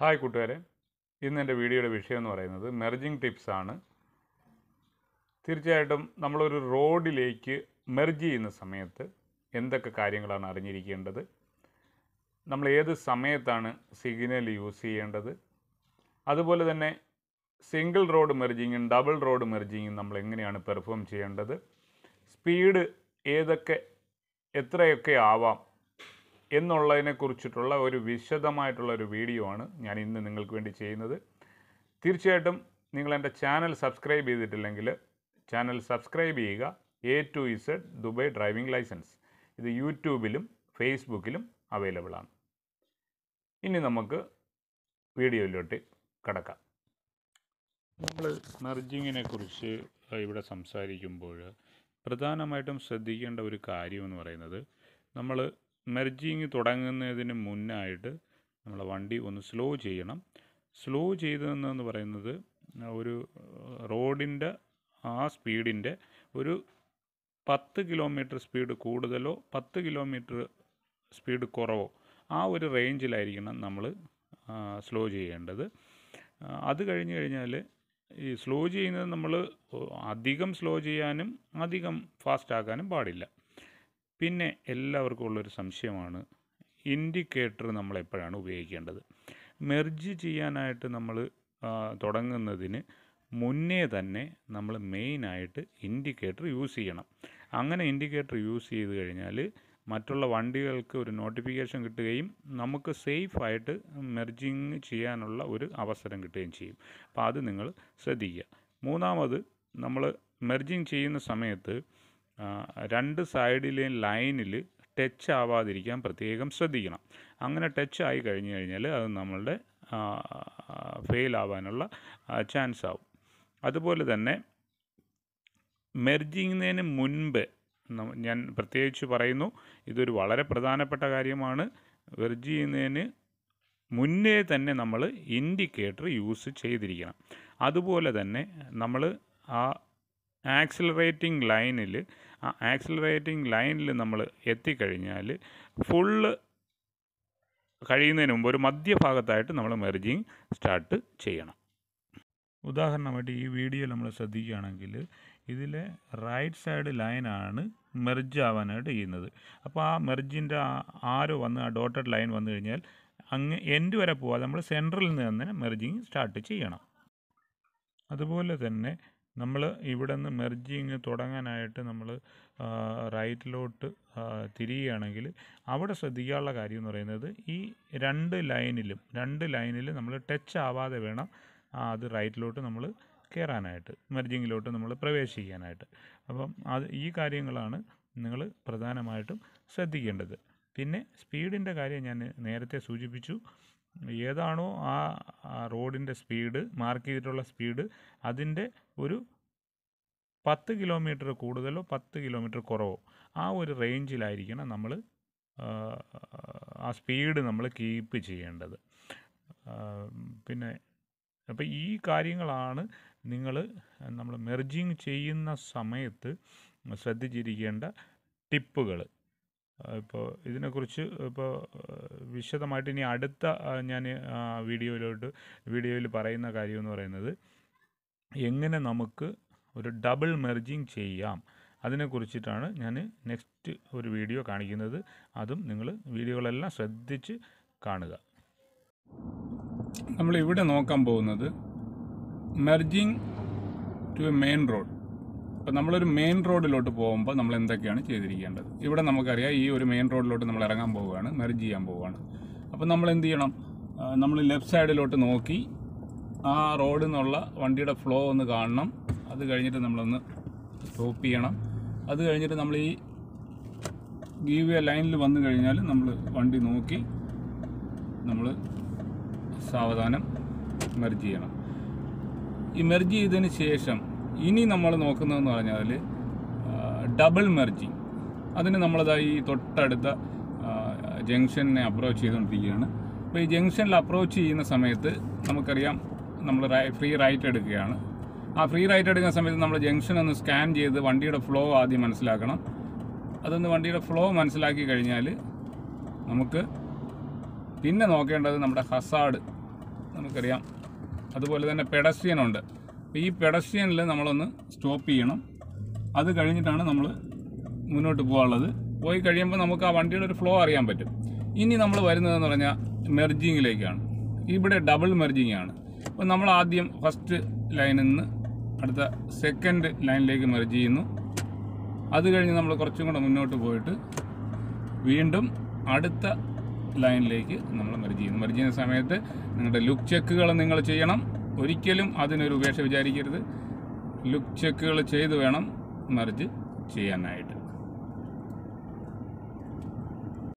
hi കൂട്ടുകാരെ ഇന്ന് എൻ്റെ വീഡിയോയുടെ വിഷയം എന്ന് പറയുന്നത് മെർജിങ് ടിപ്സ് ആണ് തീർച്ചയായിട്ടും നമ്മളൊരു റോഡിലേക്ക് മെർജ് ചെയ്യുന്ന സമയത്ത് എന്തൊക്കെ കാര്യങ്ങളാണ് അറിഞ്ഞിരിക്കേണ്ടത് നമ്മൾ ഏത് സമയത്താണ് സിഗ്നൽ യൂസ് ചെയ്യേണ്ടത് അതുപോലെ തന്നെ സിംഗിൾ റോഡ് മെർജിങ്ങും ഡബിൾ റോഡ് മെർജിങ്ങും നമ്മൾ എങ്ങനെയാണ് പെർഫോം ചെയ്യേണ്ടത് സ്പീഡ് ഏതൊക്കെ എത്രയൊക്കെ ആവാം എന്നുള്ളതിനെ കുറിച്ചിട്ടുള്ള ഒരു വിശദമായിട്ടുള്ള ഒരു വീഡിയോ ആണ് ഞാൻ ഇന്ന് നിങ്ങൾക്ക് വേണ്ടി ചെയ്യുന്നത് തീർച്ചയായിട്ടും നിങ്ങൾ എൻ്റെ ചാനൽ സബ്സ്ക്രൈബ് ചെയ്തിട്ടില്ലെങ്കിൽ ചാനൽ സബ്സ്ക്രൈബ് ചെയ്യുക A to Z Dubai driving licence ഇത് യൂട്യൂബിലും ഫേസ്ബുക്കിലും അവൈലബിൾ ആണ് ഇനി നമുക്ക് വീഡിയോയിലോട്ട് കടക്കാം നമ്മൾ മെർജിങ്ങിനെ കുറിച്ച് ഇവിടെ സംസാരിക്കുമ്പോൾ പ്രധാനമായിട്ടും ശ്രദ്ധിക്കേണ്ട ഒരു കാര്യമെന്ന് പറയുന്നത് നമ്മൾ മെർജിങ് തുടങ്ങുന്നതിന് മുന്നായിട്ട് നമ്മൾ വണ്ടി ഒന്ന് സ്ലോ ചെയ്യണം സ്ലോ ചെയ്തതെന്ന് പറയുന്നത് ഒരു റോഡിൻ്റെ ആ സ്പീഡിൻ്റെ ഒരു പത്ത് കിലോമീറ്റർ സ്പീഡ് കൂടുതലോ പത്ത് കിലോമീറ്റർ സ്പീഡ് കുറവോ ആ ഒരു റേഞ്ചിലായിരിക്കണം നമ്മൾ സ്ലോ ചെയ്യേണ്ടത് അത് കഴിഞ്ഞ് കഴിഞ്ഞാൽ ഈ സ്ലോ ചെയ്യുന്നത് നമ്മൾ അധികം സ്ലോ ചെയ്യാനും അധികം ഫാസ്റ്റ് ആക്കാനും പാടില്ല പിന്നെ എല്ലാവർക്കും ഉള്ളൊരു സംശയമാണ് ഇൻഡിക്കേറ്റർ നമ്മൾ എപ്പോഴാണ് ഉപയോഗിക്കേണ്ടത് മെർജ് ചെയ്യാനായിട്ട് നമ്മൾ തുടങ്ങുന്നതിന് മുന്നേ തന്നെ നമ്മൾ മെയിനായിട്ട് ഇൻഡിക്കേറ്റർ യൂസ് ചെയ്യണം അങ്ങനെ ഇൻഡിക്കേറ്റർ യൂസ് ചെയ്ത് കഴിഞ്ഞാൽ മറ്റുള്ള വണ്ടികൾക്ക് ഒരു നോട്ടിഫിക്കേഷൻ കിട്ടുകയും നമുക്ക് സേഫായിട്ട് മെർജിങ് ചെയ്യാനുള്ള ഒരു അവസരം കിട്ടുകയും ചെയ്യും അപ്പോൾ അത് നിങ്ങൾ ശ്രദ്ധിക്കുക മൂന്നാമത് നമ്മൾ മെർജിങ് ചെയ്യുന്ന സമയത്ത് രണ്ട് സൈഡിലെ ലൈനിൽ ടച്ച് ആവാതിരിക്കാൻ പ്രത്യേകം ശ്രദ്ധിക്കണം അങ്ങനെ ടച്ച് ആയി കഴിഞ്ഞു കഴിഞ്ഞാൽ അത് നമ്മളുടെ ഫെയിൽ ആവാനുള്ള ചാൻസ് ആവും അതുപോലെ തന്നെ മെർജിങ്ങുന്നതിന് മുൻപ് ഞാൻ പ്രത്യേകിച്ച് പറയുന്നു ഇതൊരു വളരെ പ്രധാനപ്പെട്ട കാര്യമാണ് മെർജ് ചെയ്യുന്നതിന് മുന്നേ തന്നെ നമ്മൾ ഇൻഡിക്കേറ്റർ യൂസ് ചെയ്തിരിക്കണം അതുപോലെ തന്നെ നമ്മൾ ആ ആക്സിലറേറ്റിംഗ് ലൈനിൽ ആ ആക്സിലറേറ്റിംഗ് ലൈനിൽ നമ്മൾ എത്തിക്കഴിഞ്ഞാൽ ഫുള്ള് കഴിയുന്നതിന് മുമ്പ് ഒരു മധ്യഭാഗത്തായിട്ട് നമ്മൾ മെർജിങ് സ്റ്റാർട്ട് ചെയ്യണം ഉദാഹരണമായിട്ട് ഈ വീഡിയോ നമ്മൾ ശ്രദ്ധിക്കുകയാണെങ്കിൽ ഇതിലെ റൈറ്റ് സൈഡ് ലൈനാണ് മെർജ് ആവാനായിട്ട് ചെയ്യുന്നത് അപ്പോൾ ആ മെർജിൻ്റെ ആരോ വന്ന് ആ ഡോട്ടഡ് ലൈൻ വന്നു കഴിഞ്ഞാൽ അങ്ങ് എൻഡ് വരെ പോകാതെ നമ്മൾ സെൻട്രലിൽ നിന്ന് തന്നെ മെർജിങ് സ്റ്റാർട്ട് ചെയ്യണം അതുപോലെ തന്നെ നമ്മൾ ഇവിടെ നിന്ന് മെർജിങ് തുടങ്ങാനായിട്ട് നമ്മൾ റൈറ്റിലോട്ട് തിരിയുകയാണെങ്കിൽ അവിടെ ശ്രദ്ധിക്കാനുള്ള കാര്യം എന്ന് പറയുന്നത് ഈ രണ്ട് ലൈനിലും രണ്ട് ലൈനിൽ നമ്മൾ ടച്ച് ആവാതെ വേണം അത് റൈറ്റിലോട്ട് നമ്മൾ കയറാനായിട്ട് മെർജിങ്ങിലോട്ട് നമ്മൾ പ്രവേശിക്കാനായിട്ട് അപ്പം അത് ഈ കാര്യങ്ങളാണ് നിങ്ങൾ പ്രധാനമായിട്ടും ശ്രദ്ധിക്കേണ്ടത് പിന്നെ സ്പീഡിൻ്റെ കാര്യം ഞാൻ നേരത്തെ സൂചിപ്പിച്ചു ഏതാണോ ആ റോഡിൻ്റെ സ്പീഡ് മാർക്ക് ചെയ്തിട്ടുള്ള സ്പീഡ് അതിൻ്റെ ഒരു പത്ത് കിലോമീറ്റർ കൂടുതലോ പത്ത് കിലോമീറ്റർ കുറവോ ആ ഒരു റേഞ്ചിലായിരിക്കണം നമ്മൾ ആ സ്പീഡ് നമ്മൾ കീപ്പ് ചെയ്യേണ്ടത് പിന്നെ അപ്പോൾ ഈ കാര്യങ്ങളാണ് നിങ്ങൾ നമ്മൾ മെർജിങ് ചെയ്യുന്ന സമയത്ത് ശ്രദ്ധിച്ചിരിക്കേണ്ട ടിപ്പുകൾ ഇപ്പോൾ ഇതിനെക്കുറിച്ച് ഇപ്പോൾ വിശദമായിട്ട് ഇനി അടുത്ത ഞാൻ വീഡിയോയിലോട്ട് വീഡിയോയിൽ പറയുന്ന കാര്യം എന്ന് പറയുന്നത് എങ്ങനെ നമുക്ക് ഒരു ഡബിൾ മെർജിങ് ചെയ്യാം അതിനെക്കുറിച്ചിട്ടാണ് ഞാൻ നെക്സ്റ്റ് ഒരു വീഡിയോ കാണിക്കുന്നത് അതും നിങ്ങൾ വീഡിയോകളെല്ലാം ശ്രദ്ധിച്ച് കാണുക നമ്മളിവിടെ നോക്കാൻ പോകുന്നത് merging to a main road ഇപ്പം നമ്മളൊരു മെയിൻ റോഡിലോട്ട് പോകുമ്പോൾ നമ്മൾ എന്തൊക്കെയാണ് ചെയ്തിരിക്കേണ്ടത് ഇവിടെ നമുക്കറിയാം ഈ ഒരു മെയിൻ റോഡിലോട്ട് നമ്മൾ ഇറങ്ങാൻ പോവുകയാണ് മെർജ് ചെയ്യാൻ പോവുകയാണ് അപ്പം നമ്മൾ എന്ത് ചെയ്യണം നമ്മൾ ലെഫ്റ്റ് സൈഡിലോട്ട് നോക്കി ആ റോഡിൽ നിന്നുള്ള വണ്ടിയുടെ ഫ്ലോ ഒന്ന് കാണണം അത് കഴിഞ്ഞിട്ട് നമ്മളൊന്ന് സ്റ്റോപ്പ് ചെയ്യണം അത് കഴിഞ്ഞിട്ട് നമ്മൾ ഈ ഗീവ് ലൈനിൽ വന്നു കഴിഞ്ഞാൽ നമ്മൾ വണ്ടി നോക്കി നമ്മൾ സാവധാനം മെർജ് ചെയ്യണം ഈ മെർജ് ചെയ്തതിന് ശേഷം ഇനി നമ്മൾ നോക്കുന്നതെന്ന് പറഞ്ഞാൽ ഡബിൾ മെർജിങ് അതിന് നമ്മളതായി ഈ തൊട്ടടുത്ത ജംഗ്ഷനെ അപ്രോച്ച് ചെയ്തുകൊണ്ടിരിക്കുകയാണ് അപ്പോൾ ഈ ജംഗ്ഷനിൽ അപ്രോച്ച് ചെയ്യുന്ന സമയത്ത് നമുക്കറിയാം നമ്മൾ ഫ്രീ റൈറ്റ് എടുക്കുകയാണ് ആ ഫ്രീ റൈറ്റ് എടുക്കുന്ന സമയത്ത് നമ്മൾ ജംഗ്ഷൻ ഒന്ന് സ്കാൻ ചെയ്ത് വണ്ടിയുടെ ഫ്ലോ ആദ്യം മനസ്സിലാക്കണം അതൊന്ന് വണ്ടിയുടെ ഫ്ലോ മനസ്സിലാക്കി കഴിഞ്ഞാൽ നമുക്ക് പിന്നെ നോക്കേണ്ടത് നമ്മുടെ ഹസാഡ് നമുക്കറിയാം അതുപോലെ തന്നെ ഉണ്ട് ഈ പെഡസ്ട്രിയനിൽ നമ്മളൊന്ന് സ്റ്റോപ്പ് ചെയ്യണം അത് കഴിഞ്ഞിട്ടാണ് നമ്മൾ മുന്നോട്ട് പോകാനുള്ളത് പോയി കഴിയുമ്പോൾ നമുക്ക് ആ വണ്ടിയുടെ ഒരു ഫ്ലോ അറിയാൻ പറ്റും ഇനി നമ്മൾ വരുന്നതെന്ന് പറഞ്ഞാൽ മെർജിങ്ങിലേക്കാണ് ഇവിടെ ഡബിൾ മെർജിങ് ആണ് അപ്പോൾ നമ്മൾ ആദ്യം ഫസ്റ്റ് ലൈനിൽ നിന്ന് അടുത്ത സെക്കൻഡ് ലൈനിലേക്ക് മെർജ് ചെയ്യുന്നു അത് കഴിഞ്ഞ് നമ്മൾ കുറച്ചും കൂടെ മുന്നോട്ട് പോയിട്ട് വീണ്ടും അടുത്ത ലൈനിലേക്ക് നമ്മൾ മെർജ് ചെയ്യുന്നു മെർജ് ചെയ്യുന്ന സമയത്ത് നിങ്ങളുടെ ലുക്ക് ചെക്കുകൾ നിങ്ങൾ ചെയ്യണം ഒരിക്കലും അതിനൊരു ഉപേക്ഷ വിചാരിക്കരുത് ലുക്ക് ചെക്കുകൾ ചെയ്ത് വേണം മറിച്ച് ചെയ്യാനായിട്ട്